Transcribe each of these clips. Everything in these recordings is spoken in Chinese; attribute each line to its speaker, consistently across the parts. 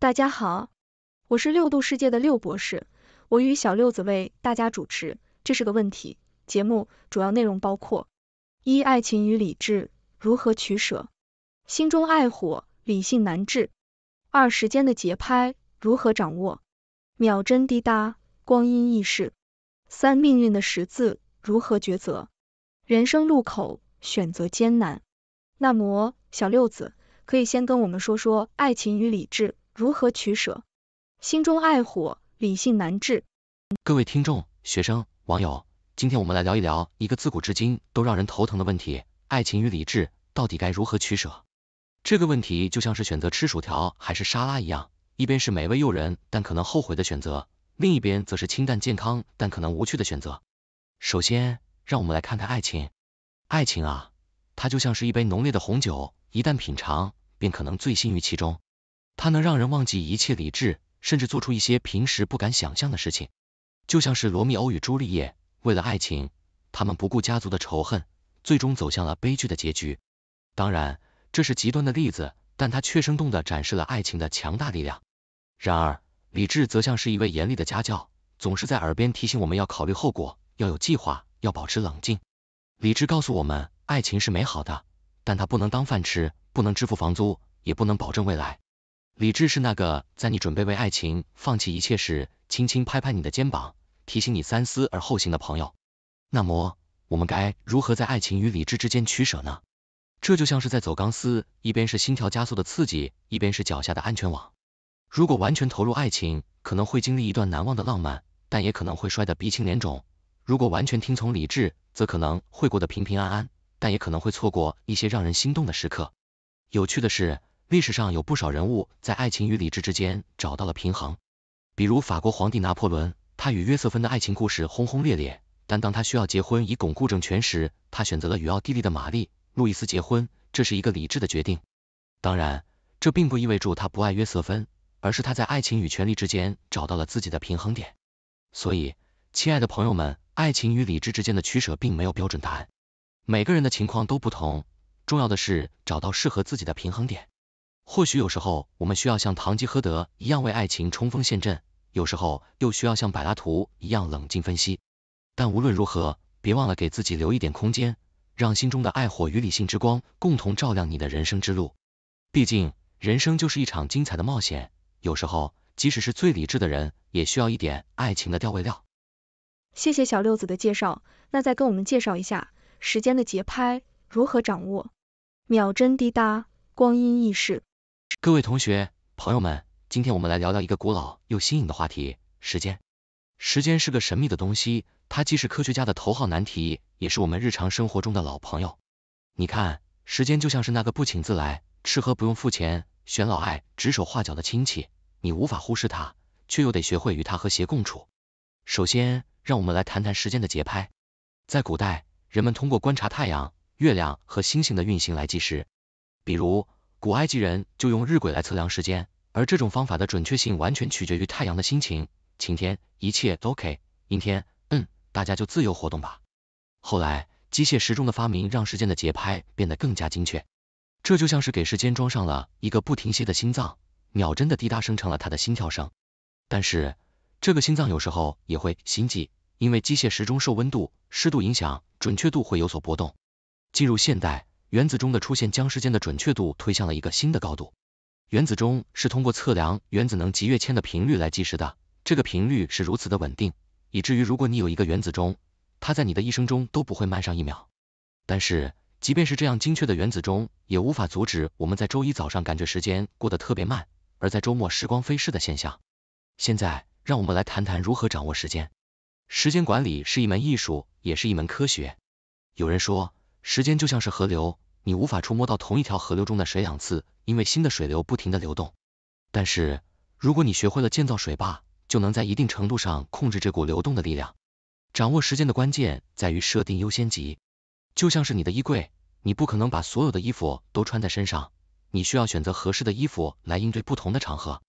Speaker 1: 大家好，我是六度世界的六博士，我与小六子为大家主持。这是个问题节目，主要内容包括：一、爱情与理智如何取舍，心中爱火，理性难治；二、时间的节拍如何掌握，秒针滴答，光阴易逝；三、命运的十字如何抉择，人生路口选择艰难。那么，小六子可以先跟我们说说爱情与理智。如何取舍？心中爱火，理性难治。
Speaker 2: 各位听众、学生、网友，今天我们来聊一聊一个自古至今都让人头疼的问题：爱情与理智到底该如何取舍？这个问题就像是选择吃薯条还是沙拉一样，一边是美味诱人但可能后悔的选择，另一边则是清淡健康但可能无趣的选择。首先，让我们来看看爱情。爱情啊，它就像是一杯浓烈的红酒，一旦品尝，便可能醉心于其中。它能让人忘记一切理智，甚至做出一些平时不敢想象的事情。就像是罗密欧与朱丽叶，为了爱情，他们不顾家族的仇恨，最终走向了悲剧的结局。当然，这是极端的例子，但它却生动的展示了爱情的强大力量。然而，理智则像是一位严厉的家教，总是在耳边提醒我们要考虑后果，要有计划，要保持冷静。理智告诉我们，爱情是美好的，但它不能当饭吃，不能支付房租，也不能保证未来。理智是那个在你准备为爱情放弃一切时，轻轻拍拍你的肩膀，提醒你三思而后行的朋友。那么，我们该如何在爱情与理智之间取舍呢？这就像是在走钢丝，一边是心跳加速的刺激，一边是脚下的安全网。如果完全投入爱情，可能会经历一段难忘的浪漫，但也可能会摔得鼻青脸肿；如果完全听从理智，则可能会过得平平安安，但也可能会错过一些让人心动的时刻。有趣的是。历史上有不少人物在爱情与理智之间找到了平衡，比如法国皇帝拿破仑，他与约瑟芬的爱情故事轰轰烈烈，但当他需要结婚以巩固政权时，他选择了与奥地利的玛丽路易斯结婚，这是一个理智的决定。当然，这并不意味着他不爱约瑟芬，而是他在爱情与权力之间找到了自己的平衡点。所以，亲爱的朋友们，爱情与理智之间的取舍并没有标准答案，每个人的情况都不同，重要的是找到适合自己的平衡点。或许有时候我们需要像堂吉诃德一样为爱情冲锋陷阵，有时候又需要像柏拉图一样冷静分析。但无论如何，别忘了给自己留一点空间，让心中的爱火与理性之光共同照亮你的人生之路。毕竟，人生就是一场精彩的冒险。有时候，即使是最理智的人，也需要一点爱情的调味料。
Speaker 1: 谢谢小六子的介绍，那再跟我们介绍一下时间的节拍如何掌握？秒针滴答，光阴易逝。
Speaker 2: 各位同学、朋友们，今天我们来聊聊一个古老又新颖的话题——时间。时间是个神秘的东西，它既是科学家的头号难题，也是我们日常生活中的老朋友。你看，时间就像是那个不请自来、吃喝不用付钱、选老爱指手画脚的亲戚，你无法忽视它，却又得学会与它和谐共处。首先，让我们来谈谈时间的节拍。在古代，人们通过观察太阳、月亮和星星的运行来计时，比如。古埃及人就用日晷来测量时间，而这种方法的准确性完全取决于太阳的心情。晴天，一切都 OK；阴天，嗯，大家就自由活动吧。后来，机械时钟的发明让时间的节拍变得更加精确，这就像是给时间装上了一个不停歇的心脏。秒针的滴答声成了他的心跳声。但是，这个心脏有时候也会心悸，因为机械时钟受温度、湿度影响，准确度会有所波动。进入现代。原子钟的出现将时间的准确度推向了一个新的高度。原子钟是通过测量原子能级跃迁的频率来计时的，这个频率是如此的稳定，以至于如果你有一个原子钟，它在你的一生中都不会慢上一秒。但是，即便是这样精确的原子钟，也无法阻止我们在周一早上感觉时间过得特别慢，而在周末时光飞逝的现象。现在，让我们来谈谈如何掌握时间。时间管理是一门艺术，也是一门科学。有人说，时间就像是河流，你无法触摸到同一条河流中的水两次，因为新的水流不停的流动。但是，如果你学会了建造水坝，就能在一定程度上控制这股流动的力量。掌握时间的关键在于设定优先级，就像是你的衣柜，你不可能把所有的衣服都穿在身上，你需要选择合适的衣服来应对不同的场合。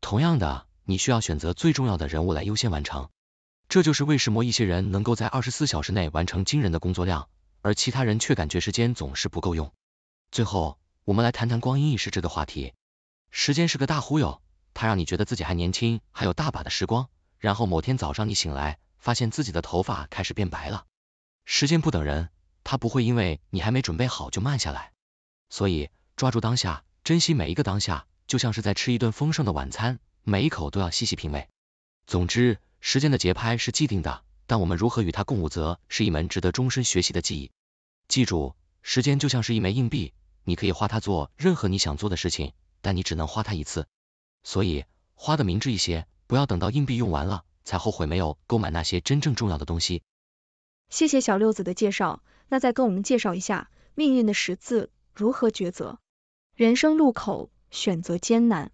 Speaker 2: 同样的，你需要选择最重要的人物来优先完成。这就是为什么一些人能够在二十四小时内完成惊人的工作量。而其他人却感觉时间总是不够用。最后，我们来谈谈光阴易逝这个话题。时间是个大忽悠，它让你觉得自己还年轻，还有大把的时光。然后某天早上你醒来，发现自己的头发开始变白了。时间不等人，它不会因为你还没准备好就慢下来。所以抓住当下，珍惜每一个当下，就像是在吃一顿丰盛的晚餐，每一口都要细细品味。总之，时间的节拍是既定的。但我们如何与它共舞，则是一门值得终身学习的技艺。记住，时间就像是一枚硬币，你可以花它做任何你想做的事情，但你只能花它一次。所以花的明智一些，不要等到硬币用完了才后悔没有购买那些真正重要的东西。
Speaker 1: 谢谢小六子的介绍，那再跟我们介绍一下命运的十字如何抉择，人生路口选择艰难。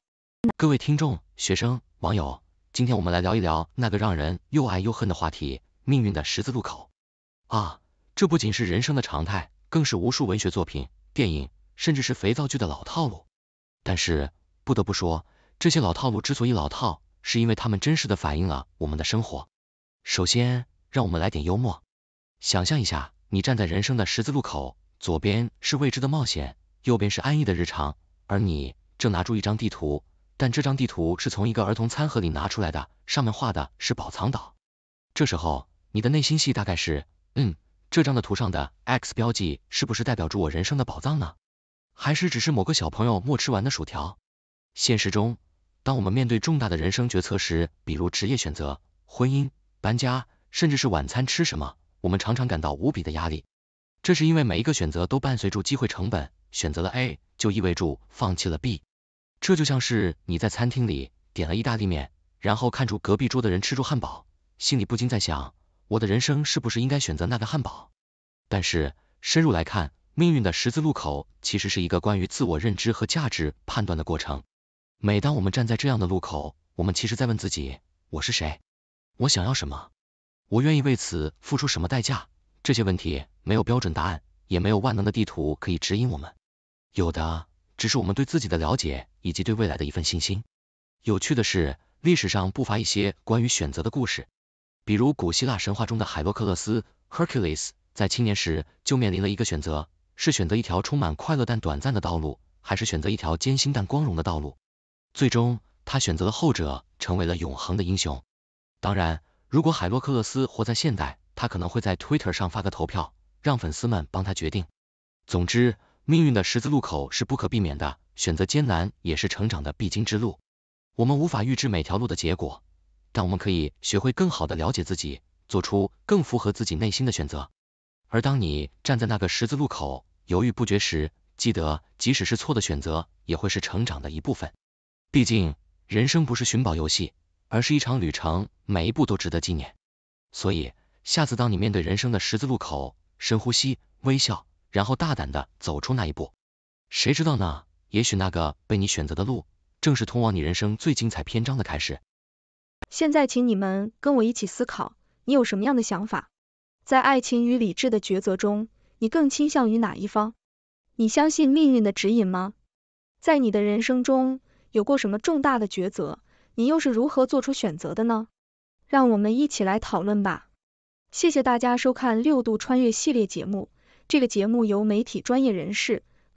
Speaker 2: 各位听众、学生、网友。今天我们来聊一聊那个让人又爱又恨的话题——命运的十字路口。啊，这不仅是人生的常态，更是无数文学作品、电影，甚至是肥皂剧的老套路。但是，不得不说，这些老套路之所以老套，是因为他们真实的反映了我们的生活。首先，让我们来点幽默。想象一下，你站在人生的十字路口，左边是未知的冒险，右边是安逸的日常，而你正拿出一张地图。但这张地图是从一个儿童餐盒里拿出来的，上面画的是宝藏岛。这时候，你的内心戏大概是，嗯，这张的图上的 X 标记是不是代表着我人生的宝藏呢？还是只是某个小朋友没吃完的薯条？现实中，当我们面对重大的人生决策时，比如职业选择、婚姻、搬家，甚至是晚餐吃什么，我们常常感到无比的压力。这是因为每一个选择都伴随住机会成本，选择了 A 就意味住放弃了 B。这就像是你在餐厅里点了意大利面，然后看出隔壁桌的人吃住汉堡，心里不禁在想，我的人生是不是应该选择那个汉堡？但是深入来看，命运的十字路口其实是一个关于自我认知和价值判断的过程。每当我们站在这样的路口，我们其实在问自己：我是谁？我想要什么？我愿意为此付出什么代价？这些问题没有标准答案，也没有万能的地图可以指引我们，有的只是我们对自己的了解。以及对未来的一份信心。有趣的是，历史上不乏一些关于选择的故事，比如古希腊神话中的海洛克勒斯 （Hercules） 在青年时就面临了一个选择：是选择一条充满快乐但短暂的道路，还是选择一条艰辛但光荣的道路。最终，他选择了后者，成为了永恒的英雄。当然，如果海洛克勒斯活在现代，他可能会在 Twitter 上发个投票，让粉丝们帮他决定。总之，命运的十字路口是不可避免的。选择艰难也是成长的必经之路。我们无法预知每条路的结果，但我们可以学会更好的了解自己，做出更符合自己内心的选择。而当你站在那个十字路口犹豫不决时，记得即使是错的选择，也会是成长的一部分。毕竟，人生不是寻宝游戏，而是一场旅程，每一步都值得纪念。所以，下次当你面对人生的十字路口，深呼吸，微笑，然后大胆的走出那一步。谁知道呢？也许那个被你选择的路，正是通往你人生最精彩篇章的开始。
Speaker 1: 现在，请你们跟我一起思考，你有什么样的想法？在爱情与理智的抉择中，你更倾向于哪一方？你相信命运的指引吗？在你的人生中，有过什么重大的抉择？你又是如何做出选择的呢？让我们一起来讨论吧。谢谢大家收看六度穿越系列节目。这个节目由媒体专业人士。